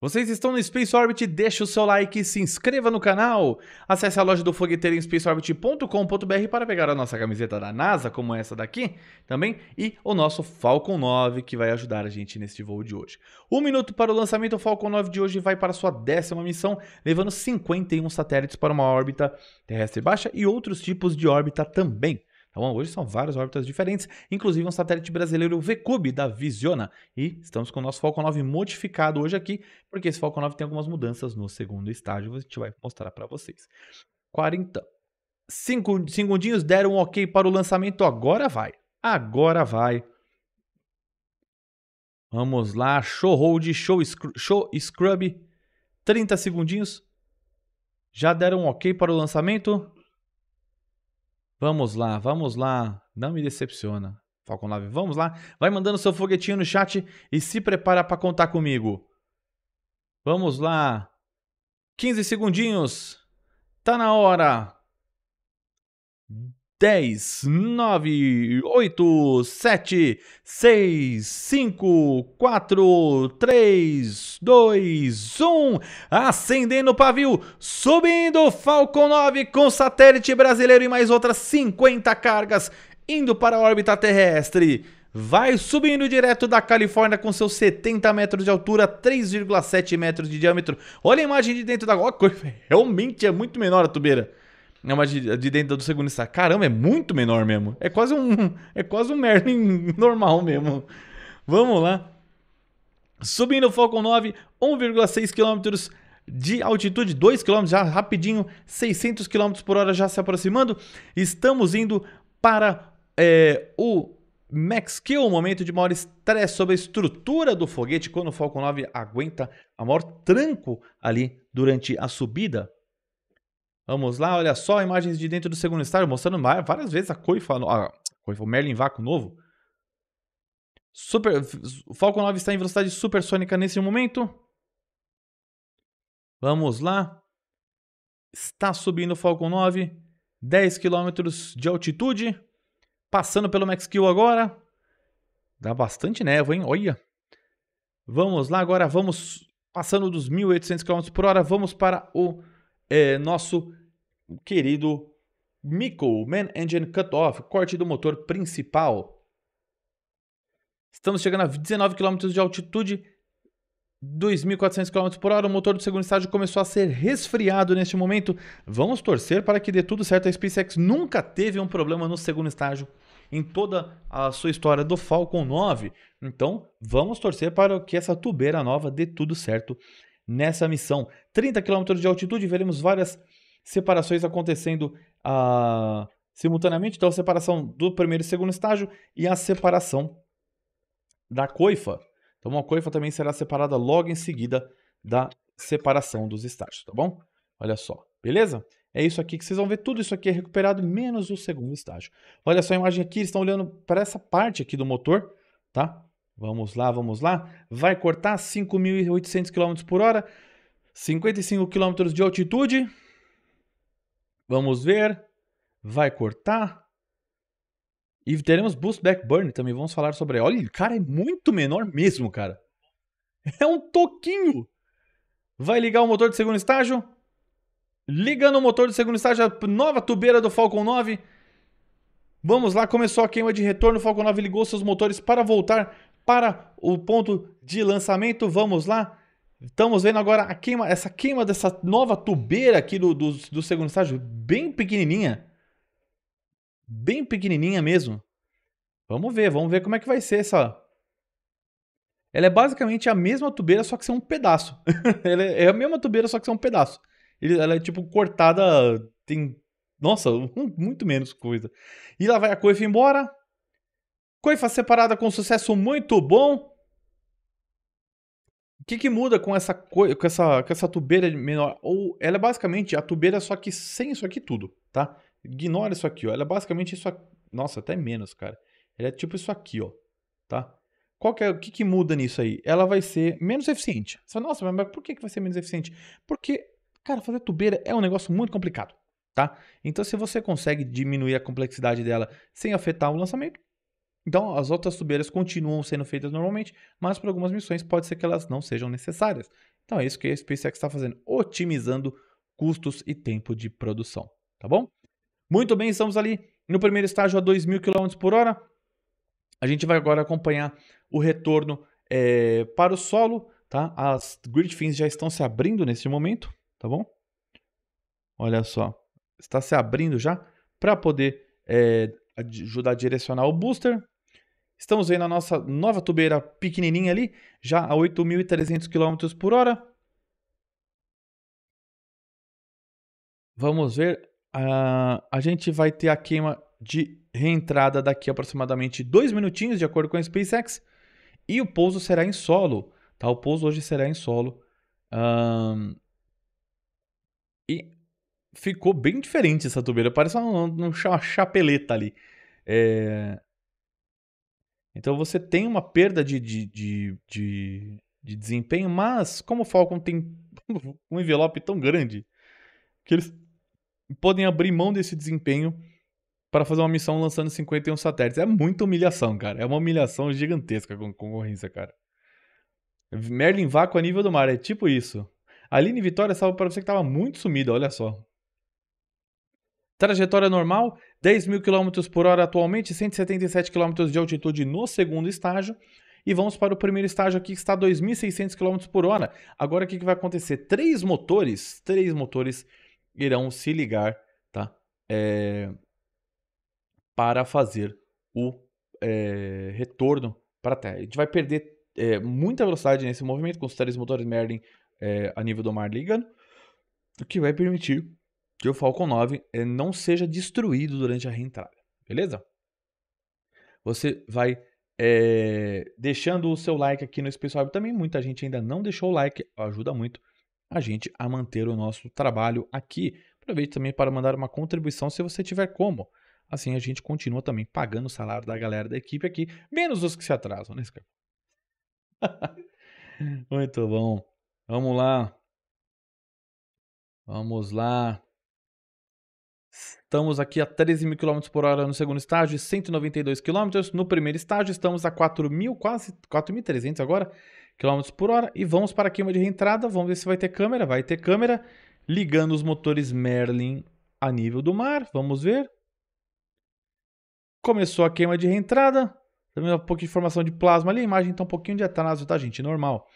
Vocês estão no Space Orbit, deixe o seu like, se inscreva no canal, acesse a loja do fogueteiro em spaceorbit.com.br para pegar a nossa camiseta da NASA, como essa daqui também, e o nosso Falcon 9, que vai ajudar a gente neste voo de hoje. Um minuto para o lançamento, o Falcon 9 de hoje vai para sua décima missão, levando 51 satélites para uma órbita terrestre baixa e outros tipos de órbita também. Então, hoje são várias órbitas diferentes, inclusive um satélite brasileiro V Cube da Visiona. E estamos com o nosso Falcon 9 modificado hoje aqui, porque esse Falcon 9 tem algumas mudanças no segundo estágio, a gente vai mostrar para vocês. 40. Cinco segundinhos deram um ok para o lançamento, agora vai. Agora vai. Vamos lá, show hold, show, scr show scrub. 30 segundinhos. Já deram um ok para o lançamento? Vamos lá, vamos lá. Não me decepciona. Falcon 9, vamos lá. Vai mandando seu foguetinho no chat e se prepara para contar comigo. Vamos lá. 15 segundinhos. Tá na hora. 10, 9, 8, 7, 6, 5, 4, 3, 2, 1. Acendendo o pavio, subindo Falcon 9 com satélite brasileiro e mais outras 50 cargas indo para a órbita terrestre. Vai subindo direto da Califórnia com seus 70 metros de altura, 3,7 metros de diâmetro. Olha a imagem de dentro da... Realmente é muito menor a tubeira. É uma de, de dentro do segundo destaque. Caramba, é muito menor mesmo. É quase um, é quase um Merlin normal mesmo. Vamos lá. Subindo o Falcon 9, 1,6 km de altitude, 2 km já rapidinho, 600 km por hora já se aproximando. Estamos indo para é, o Max Kill, o momento de maior estresse sobre a estrutura do foguete, quando o Falcon 9 aguenta a maior tranco ali durante a subida Vamos lá, olha só, imagens de dentro do segundo estádio, mostrando várias vezes a Coifa, a Coifa, o Merlin Vaco novo. Super, o Falcon 9 está em velocidade supersônica nesse momento. Vamos lá. Está subindo o Falcon 9, 10 km de altitude. Passando pelo Max Kill agora. Dá bastante névoa, hein? Olha. Vamos lá agora, vamos passando dos 1.800 km por hora, vamos para o é, nosso querido Miko, Man Engine Cutoff, corte do motor principal. Estamos chegando a 19 km de altitude, 2.400 km por hora. O motor do segundo estágio começou a ser resfriado neste momento. Vamos torcer para que dê tudo certo. A SpaceX nunca teve um problema no segundo estágio em toda a sua história do Falcon 9. Então, vamos torcer para que essa tubeira nova dê tudo certo nessa missão. 30 km de altitude, veremos várias separações acontecendo ah, simultaneamente. Então, a separação do primeiro e segundo estágio e a separação da coifa. Então, uma coifa também será separada logo em seguida da separação dos estágios, tá bom? Olha só, beleza? É isso aqui que vocês vão ver, tudo isso aqui é recuperado, menos o segundo estágio. Olha só a imagem aqui, eles estão olhando para essa parte aqui do motor, tá? Vamos lá, vamos lá. Vai cortar 5.800 km por hora, 55 km de altitude. Vamos ver. Vai cortar. E teremos boost back burn também. Vamos falar sobre. Olha, o cara, é muito menor mesmo, cara. É um toquinho. Vai ligar o motor de segundo estágio. Ligando o motor de segundo estágio, a nova tubeira do Falcon 9. Vamos lá, começou a queima de retorno. O Falcon 9 ligou seus motores para voltar para o ponto de lançamento. Vamos lá. Estamos vendo agora queima, essa queima dessa nova tubeira aqui do, do, do segundo estágio, bem pequenininha. Bem pequenininha mesmo. Vamos ver, vamos ver como é que vai ser essa. Ela é basicamente a mesma tubeira, só que ser um pedaço. ela é a mesma tubeira, só que ser um pedaço. Ela é tipo cortada, tem. Nossa, muito menos coisa. E lá vai a coifa embora, Coifa separada com sucesso muito bom. O que, que muda com essa, com, essa, com essa tubeira menor? Ou ela é basicamente a tubeira é só que sem isso aqui tudo, tá? Ignora isso aqui, ó. Ela é basicamente isso aqui. Nossa, até menos, cara. Ela é tipo isso aqui, ó. Tá? Qual que é, o que, que muda nisso aí? Ela vai ser menos eficiente. Você fala, Nossa, mas por que, que vai ser menos eficiente? Porque, cara, fazer tubeira é um negócio muito complicado, tá? Então, se você consegue diminuir a complexidade dela sem afetar o lançamento, então, as outras tubeiras continuam sendo feitas normalmente, mas para algumas missões pode ser que elas não sejam necessárias. Então, é isso que a SpaceX está fazendo, otimizando custos e tempo de produção, tá bom? Muito bem, estamos ali no primeiro estágio a 2.000 mil km por hora. A gente vai agora acompanhar o retorno é, para o solo, tá? As grid fins já estão se abrindo nesse momento, tá bom? Olha só, está se abrindo já para poder é, ajudar a direcionar o booster, Estamos vendo a nossa nova tubeira pequenininha ali, já a 8.300 km por hora. Vamos ver. Uh, a gente vai ter a queima de reentrada daqui a aproximadamente dois minutinhos, de acordo com a SpaceX. E o pouso será em solo. Tá? O pouso hoje será em solo. e ficou bem diferente essa tubeira. Parece uma, uma chapeleta ali. É, então você tem uma perda de, de, de, de, de desempenho, mas como o Falcon tem um envelope tão grande que eles podem abrir mão desse desempenho para fazer uma missão lançando 51 satélites. É muita humilhação, cara. É uma humilhação gigantesca com concorrência, cara. Merlin Vácuo a nível do mar, é tipo isso. Aline Vitória, salve para você que estava muito sumida, olha só. Trajetória normal, 10 mil km por hora atualmente, 177 km de altitude no segundo estágio. E vamos para o primeiro estágio aqui que está a 2.600 km por hora. Agora o que, que vai acontecer? Três motores, três motores irão se ligar tá? É, para fazer o é, retorno para a Terra. A gente vai perder é, muita velocidade nesse movimento com os três motores Merlin é, a nível do mar ligando, o que vai permitir que o Falcon 9 eh, não seja destruído durante a reentrada, beleza? Você vai é, deixando o seu like aqui no Space também. Muita gente ainda não deixou o like, ajuda muito a gente a manter o nosso trabalho aqui. Aproveite também para mandar uma contribuição se você tiver como. Assim a gente continua também pagando o salário da galera da equipe aqui, menos os que se atrasam, né, Scarpa? Muito bom. Vamos lá. Vamos lá. Estamos aqui a 13 mil km por hora no segundo estágio, 192 km. No primeiro estágio, estamos a 4 mil, quase 4.300 agora km por hora. E vamos para a queima de reentrada. Vamos ver se vai ter câmera. Vai ter câmera ligando os motores Merlin a nível do mar. Vamos ver. Começou a queima de reentrada. Também um pouco de formação de plasma ali. A imagem está um pouquinho de atraso, tá, gente? Normal.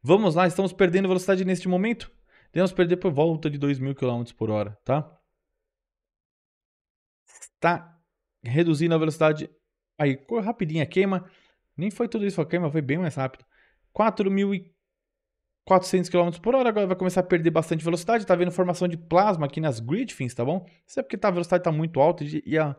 Vamos lá, estamos perdendo velocidade neste momento. Devemos perder por volta de 2 mil km por hora, tá? tá reduzindo a velocidade. Aí, rapidinha queima. Nem foi tudo isso, a queima foi bem mais rápido. 4.400 km por hora, agora vai começar a perder bastante velocidade. Tá vendo formação de plasma aqui nas grid fins, tá bom? Isso é porque tá, a velocidade está muito alta e a,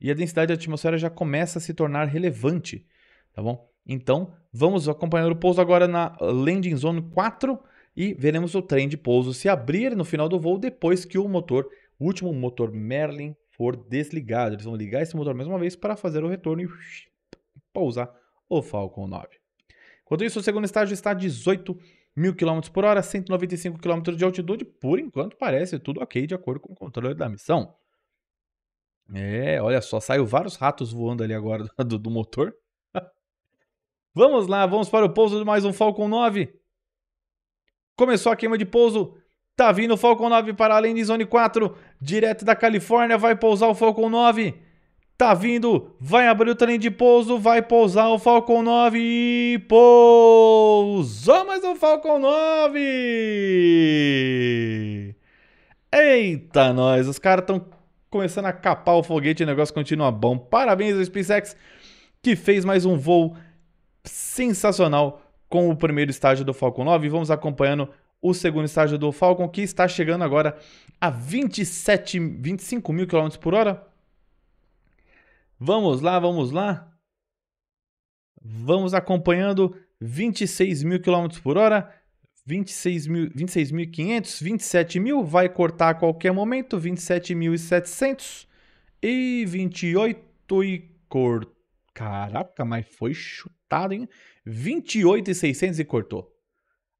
e a densidade da atmosfera já começa a se tornar relevante, tá bom? Então, vamos acompanhar o pouso agora na landing zone 4 e veremos o trem de pouso se abrir no final do voo depois que o motor, o último motor Merlin for desligado. Eles vão ligar esse motor mais uma vez para fazer o retorno e pousar o Falcon 9. Enquanto isso, o segundo estágio está a 18 mil km por hora, 195 km de altitude. Por enquanto, parece tudo ok de acordo com o controle da missão. É, olha só, saiu vários ratos voando ali agora do, do motor. vamos lá, vamos para o pouso de mais um Falcon 9. Começou a queima de pouso Tá vindo o Falcon 9 para além de Zone 4, direto da Califórnia, vai pousar o Falcon 9. Tá vindo, vai abrir o trem de pouso, vai pousar o Falcon 9 e pousou mais um Falcon 9! Eita, nós, os caras estão começando a capar o foguete, o negócio continua bom. Parabéns ao SpaceX que fez mais um voo sensacional com o primeiro estágio do Falcon 9. Vamos acompanhando o segundo estágio do Falcon, que está chegando agora a 27, 25 mil km por hora. Vamos lá, vamos lá. Vamos acompanhando 26 mil km por hora. 26.500, 26 27.000, vai cortar a qualquer momento, 27.700 e 28 e cortou. Caraca, mas foi chutado, hein? 28.600 e cortou.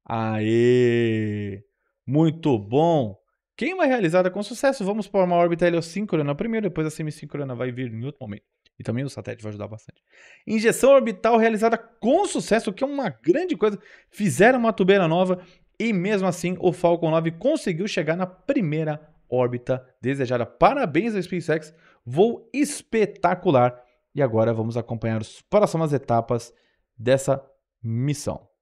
Aê! Muito bom! Queima realizada com sucesso. Vamos para uma órbita heliosíncrona primeiro, depois a semissíncrona vai vir em outro momento. E também o satélite vai ajudar bastante. Injeção orbital realizada com sucesso, que é uma grande coisa. Fizeram uma tubeira nova e mesmo assim o Falcon 9 conseguiu chegar na primeira órbita desejada. Parabéns ao SpaceX, voo espetacular. E agora vamos acompanhar as próximas etapas dessa missão.